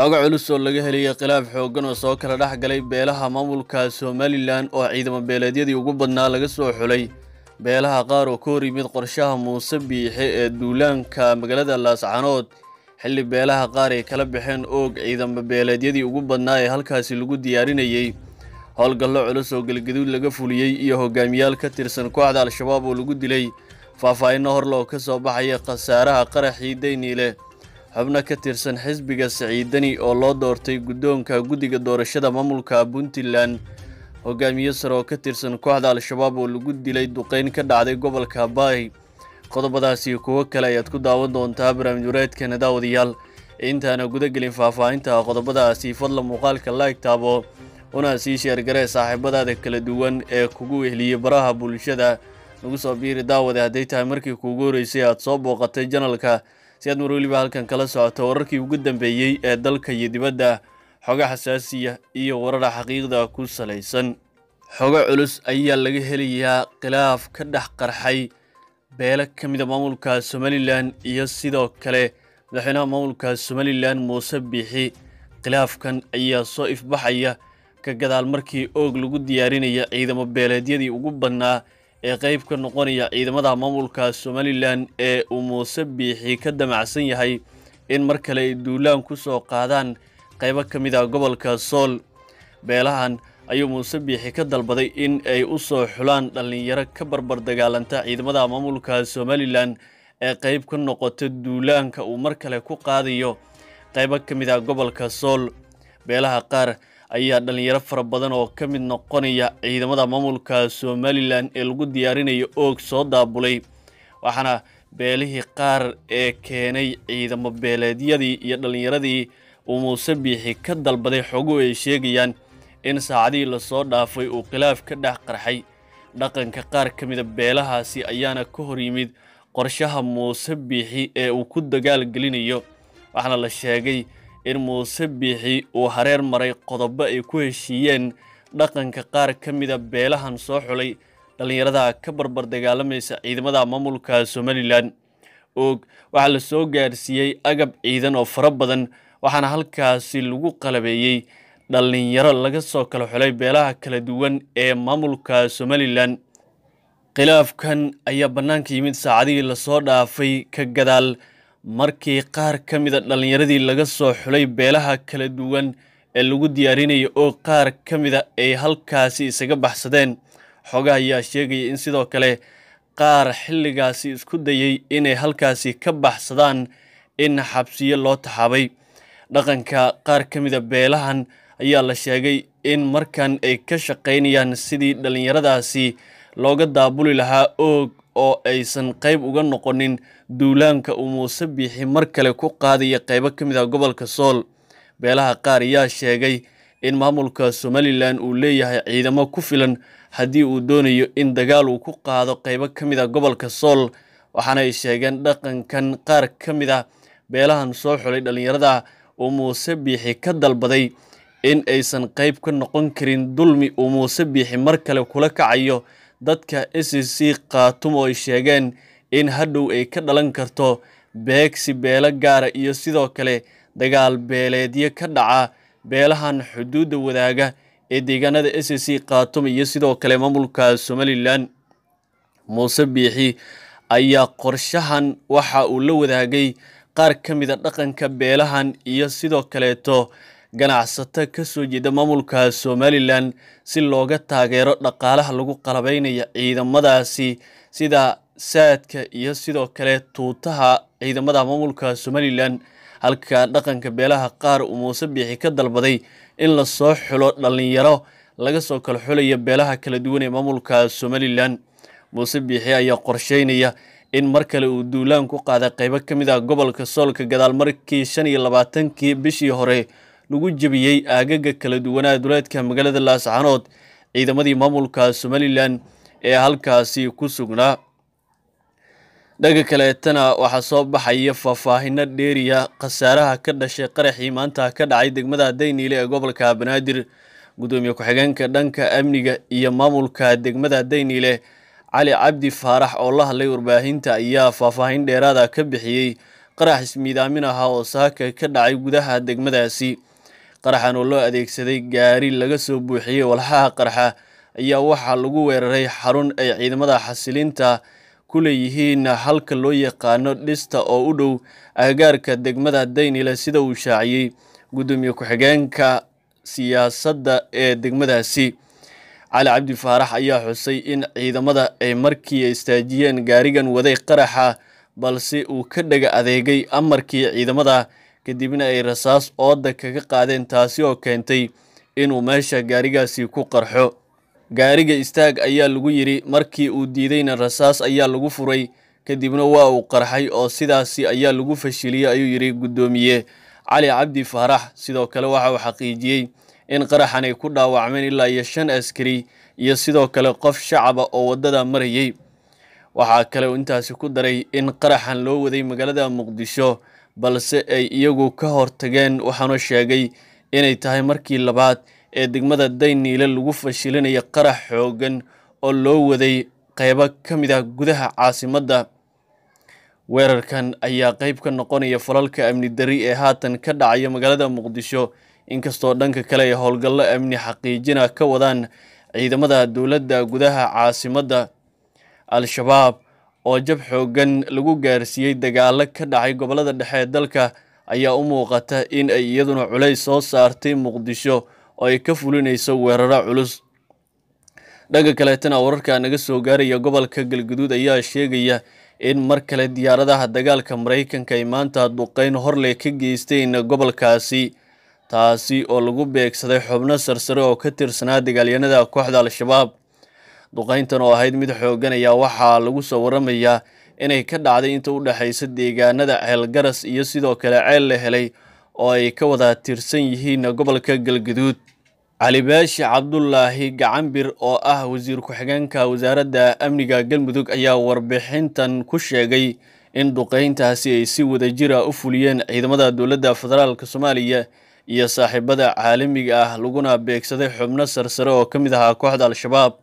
xoogo culus oo laga helaya khilaaf xooggan oo soo kala dhex galay beelaha maamulka somalilan oo ciidamo beeleedyadii ugu badnaa laga soo xulay beelaha qaar oo ka hor yimid qorshaha muuse biixe ee duulaanka magaalada laascanood xilli beelaha qaar ay kala baxeen oog ciidamo beeleedyadii ugu badnaa ee halkaasi lagu diyaarinayey howlgallo culus oo gelgaduud laga fuliyey iyo hoggaamiyaal ka tirsan kooxda al-shabaab oo lagu dilay faah-faahinno horle oo ka soo baxaya khasaaraha qaraxii dayniile xubno ka tirsan xisbiga saciidani oo loo doortay guddoonka guddiga doorashada maamulka puntland hogaamiye sare oo ka tirsan kooxda al-shabaab oo lagu dilay duqeyn ka dhacday gobolka baay qodobadaasi kuwo kale ayaad ku daawan doontaa barnaamijwareedkan daawadayaal intaana gudagelin faahfaahinta qodobadaasi fadla muuqaalka laegtaabo una sii sheergaree saaxiibadaada kala duwan ee kugu ehliyay baraha bulshada nagu soo biiri daawade hadday tahay markii kuugu horeysay aad soo booqatay janalka si aad mar weliba halkan kala socoto wararkii ugu dambeeyey ee dalka iyo dibadda xoga xasaasiya iyo warara xaqiiqda ku salaysan xogo culus ayaa laga helayaa khilaaf ka dhex qarxay beelo ka mida ah maamulka somalilan iyo sidoo kale madaxweynaha maamulka somalilan muuse biixi khilaafkan ayaa soo ifbaxaya ka gadaal markii oog lagu diyaarinaya ciidamo beeleedyadii ugu bannaa ee qayb ka noqonaya ciidamada maamulka somalilan ee uu muuse biixi ka damacsan yahay in mar kale ay duulaan ku soo qaadaan qaybo ka mid a ah gobolka sool beelahan ayuu muuse biixi ka dalbaday in ay u soo xulaan dhallinyaro ka barbar dagaalanta ciidamada maamulka somalilan ee qayb ka noqota duulaanka uu mar kale ku qaadayo qaybo ka mid a ah gobolka sool beelaha qaar ayaa dhallinyaro fara badan oo ka mid noqonaya ciidamada maamulka somalilan ee lagu diyaarinayo oog soo daabulay waxaana beelihii qaar ee keenay ciidamo beeleedyadii iyo dhallinyaradii uu muuse biixi ka dalbaday xogu ay sheegayaan in saacadihii lasoo dhaafay uu khilaaf ka dhex qarxay dhaqanka qaar ka mida beelahaasi ayaana ka hor yimid qorshaha muuse biixi ee uu ku dagaal gelinayo waxaana la sheegay in muuse biixi uu hareer maray qodobo ay ku heshiiyeen dhaqanka qaar ka mida beelahan soo xulay dhallinyarada ka barbar dagaalamaysa ciidamada maamulka somalilan oog waxaa la soo gaarsiiyey agab ciidan oo fara badan waxaana halkaasi lagu qalabeeyey dhallinyaro laga soo kala xulay beelaha kala duwan ee maamulka somalilan khilaafkan ayaa bannaanka yimid saacadihii lasoo dhaafay ka gadaal markii qaar ka mida ah dhallinyaradii laga soo xulay beelaha kala duwan ee lagu diyaarinayo oo qaar ka mida ah ay halkaasi isaga baxsadeen xogaha ayaa sheegaya in sidoo kale qaar xilligaasi isku dayay inay halkaasi ka baxsadaan in xabsiyo loo taxaabay dhaqanka qaar ka mida ah beelahan ayaa la sheegay in markan ay ka shaqaynayaan sidii dhallinyaradaasi looga daabuli lahaa oog oo aysan qayb uga noqonin duulaanka uu muuse biixi mar kale ku qaadaya qaybo ka mid ah gobolka sool beelaha qaar ayaa sheegay in maamulka somalilan uu leeyahay ciidamo ku filan haddii uu doonayo in dagaal uu ku qaado qaybo ka mid ah gobolka sool waxaana ay sheegeen dhaqankan qaar ka mid ah beelahan soo xulay dhallinyarada uu muuse biixi ka dalbaday in aysan qayb ka noqon karin dulmi uu muuse biixi mar kale kula kacayo dadka s scc oo ay sheegeen in hadhow ay ka dhalan karto beegsi beelo gaara ah iyo sidoo kale dagaal beeleedyo ka dhaca beelahan xuduudda wadaaga ee deegaanada scc khaatumo iyo sidoo kale maamulka somalilan muuse biixi ayaa qorshahan waxa uu la wadaagay qaar ka mida ah dhaqanka beelahan iyo sidoo kaleeto ganacsato ka soo jeeda maamulka somalilan si looga taageero dhaqaalaha lagu qalabaynayo ciidamadaasi sida saadka iyo sidoo kale tuutaha ciidamada maamulka somalilan halka dhaqanka beelaha qaar uu muuse biixi ka dalbaday in lasoo xulo dhallinyaro laga soo kala xulaya beelaha kala duwan ee maamulka somalilan muuse biixi ayaa qorsheynaya in mar kale uu duulaan ku qaaday qaybo ka mid ah gobolka soolka gadaal markii shan iyo labaatankii bishii hore lagu jebiyey aagaga kala duwanaa duleedka magaalada laascaanood ciidamadii maamulka somalilan ee halkaasi ku sugnaa dhaga kaleetana waxaa soo baxaya faahfaahino dheeriya khasaaraha ka dhashay qaraxii maanta ka dhacay degmada dayniile ee gobolka banaadir gudoomiye ku-xigeenka dhanka amniga iyo maamulka degmada dayniile cali cabdi faarax oo la hadlay warbaahinta ayaa faahfaahin dheeraada ka bixiyey qarax ismiidaamin ahaa oo saaka ka dhacay gudaha degmadaasi qaraxan oo loo adeegsaday gaari laga soo buuxiyey walxaha qarxa ayaa waxaa lagu weeraray xarun ay ciidamada xasilinta ku leeyihiin halka loo yaqaano dhista oo u dhow agagaarka degmada daynile sida uu shaaciyey gudoomiye ku-xigeenka siyaasadda ee degmadaasi cali cabdi faarax ayaa xusay in ciidamada ay markii istaajiyeen gaarigan waday qaraxa balse uu ka dhaga adeegay amarkii ciidamada kadibna ay rasaas ooda kaga qaadeen taasi oo keentay inuu meesha gaarigaasi ku qarxo gaariga istaag ayaa lagu yidhi markii uu diidayna rasaas ayaa lagu furay kadibna waa uu qarxay oo sidaasi ayaa lagu fashiliyey ayuu yidhi guddoomiye cali cabdi faarax sidoo kale waxa uu xaqiijiyey in qaraxan ay ku dhaawacmeen ilaa iyo shan askari iyo sidoo kale qof shacaba oo waddada marayay waxaa kale uu intaasi ku daray in qaraxan loo waday magaalada muqdisho balse ay iyagu ka hortageen waxaana sheegay inay tahay markii labaad ee degmada dayniile lagu fashilinayo qarax xooggan oo loo waday qeybo ka mid ah gudaha caasimadda weerarkan ayaa qeyb ka noqonaya falalka amni dari ee haatan ka dhacaya magaalada muqdisho inkastoo dhanka kale ay howlgallo amni xaqiijina ka wadaan ciidamada dowladda gudaha caasimadda al-shabaab oo jab xooggan lagu gaarsiiyey dagaalo ka dhacay gobollada dhexe ee dalka ayaa u muuqata in ay iyaduna culays soo saartay muqdisho oo ay ka fulinayso weeraro culus dhanka kaleetana wararka naga soo gaaraya gobolka galguduud ayaa sheegaya in mar kale diyaaradaha dagaalka maraykanka ay maanta duqeyn horley ka geysteen gobolkaasi taasi oo lagu beegsaday xubno sarsare oo ka tirsanaa dagaalyanada kooxda al-shabaab duqayntan oo ahayd mid ayaa waxaa lagu soo waramayaa inay ka dhacday inta u dhexaysa deegaanada ceelgaras iyo sidoo kale ceel la helay oo ay ka wada tirsan yihiin gobolka galgaduud calibaashi cabdulaahi gacanbir oo ah wasiir ku-xigeenka wasaaradda amniga galmudug ayaa warbixintan ku sheegay in duqayntaasi ay si wada jira ah u fuliyeen ciidamada dowladda federaalka soomaaliya iyo saaxiibada caalamiga ah laguna beegsaday xubno sarsare oo ka mid ahaa kooxda al-shabaab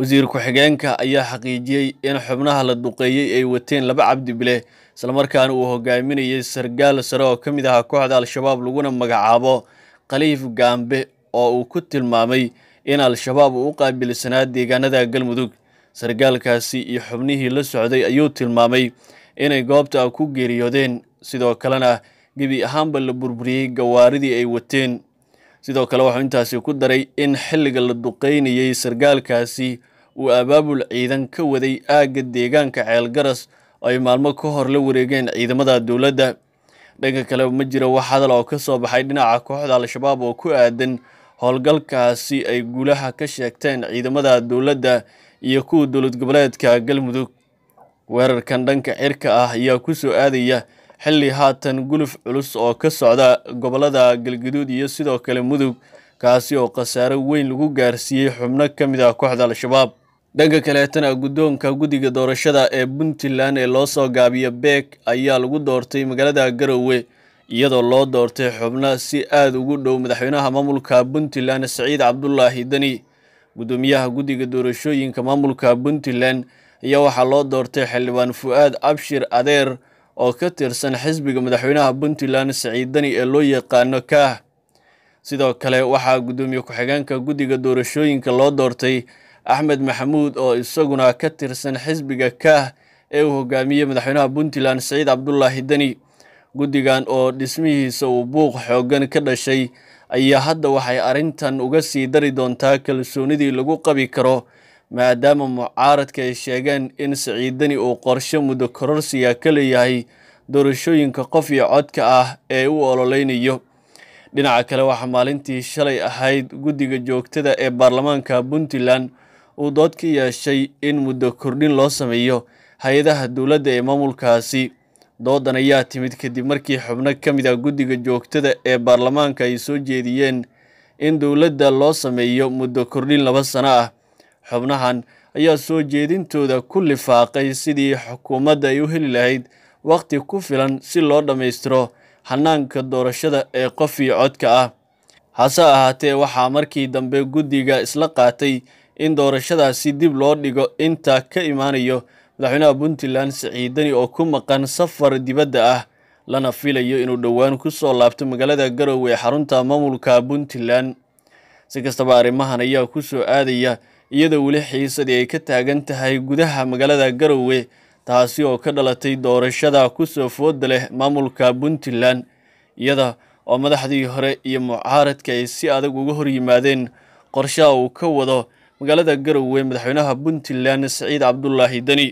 wasiir ku-xigeenka ayaa xaqiijiyey in xubnaha la duqeeyey ay wateen laba cabdibile islamarkaana uu hogaaminayay sargaal sare oo ka mid ahaa kooxda al-shabaab laguna magacaabo khaliif gaambe oo uu ku tilmaamay in al-shabaab uu u qaabilsanaa deegaanada galmudug sargaalkaasi iyo xubnihii la socday ayuu tilmaamay inay goobta ku geeriyoodeen sidoo kalena gebi ahaanba la burburiyey gawaaridii ay wateen sidoo kale wuxuu intaasi ku daray in xilliga la duqeynayey sargaalkaasi uu abaabul ciidan ka waday aagga deegaanka ceelgaras oo ay maalmo ka hor la wareegeen ciidamada dowladda dhanka kale ma jira wax hadal oo ka soo baxay dhinaca kooxda al-shabaab oo ku aadan howlgalkaasi ay guulaha ka sheegteen ciidamada dowladda iyo kuwa dowlad goboleedka galmudug weerarkan dhanka cirka ah ayaa ku soo aadaya xilli haatan guluf culus oo ka socda gobollada galguduud iyo sidoo kale mudug kaasi oo khasaaro weyn lagu gaarsiiyey xubno ka mid ah kooxda al-shabaab dhanka kaleetana guddoonka guddiga doorashada ee puntland ee loo soo gaabiyo beeg ayaa lagu doortay magaalada garowe iyadoo loo doortay xubno si aada ugu dhow madaxweynaha maamulka puntland saciid cabdulaahi deni guddoomiyaha guddiga doorashooyinka maamulka puntland ayaa waxaa loo doortay xildhibaan fu-aad cabshir adeer oo ka tirsan xisbiga madaxweynaha puntland saciid dani ee loo yaqaano kaah sidoo kale waxaa guddoomiye ku-xigeenka guddiga doorashooyinka loo doortay axmed maxamuud oo isaguna ka tirsan xisbiga kaah ee uu hogaamiyey madaxweynaha puntland saciid cabdulaahi deni guddigan oo dhismihiisa uu buuq xooggan ka dhashay ayaa hadda waxay arrintan uga sii dari doontaa kalsoonidii lagu qabi karo maadaama mucaaradka ay sheegeen in deni uu qorshe muddo kororsiya ka leeyahay doorashooyinka qof iyo codka ah ee u ololeynayo dhinaca kale waxaa maalintii shalay ahayd guddiga joogtada ee baarlamaanka puntland uu dood ka yeeshay in muddo kordhin loo sameeyo hay-adaha dowladda ee maamulkaasi doodan ayaa timid kadib markii xubno ka mid ah guddiga joogtada ee baarlamaanka ay soo jeediyeen in dowladda loo sameeyo muddo kordhin laba sano ah xubnahan ayaa soo jeedintooda ku lifaaqay sidii xukuumadda ay u heli lahayd wakhti ku filan si loo dhammaystiro hanaanka doorashada ee qof codka ah hase ahaatee waxaa markii dambe guddiga isla qaatay in doorashadaasi dib loo dhigo inta ka imaanayo madaxweynaha puntland siciidani oo ku maqan safar dibadda ah lana filayo inuu dhowaan ku soo laabto magaalada garowe ee xarunta maamulka puntland si kastaba arrimahan ayaa ku soo aadaya iyadoo weli xiisadii ay ka taagan tahay gudaha magaalada garowe taasi oo ka dhalatay doorashada kusoo fooda leh maamulka puntland iyada oo madaxdii hore iyo mucaaradka ay si adag uga hor yimaadeen qorshaha uu ka wado magaalada garowe madaxweynaha puntland siciid cabdulaahi deni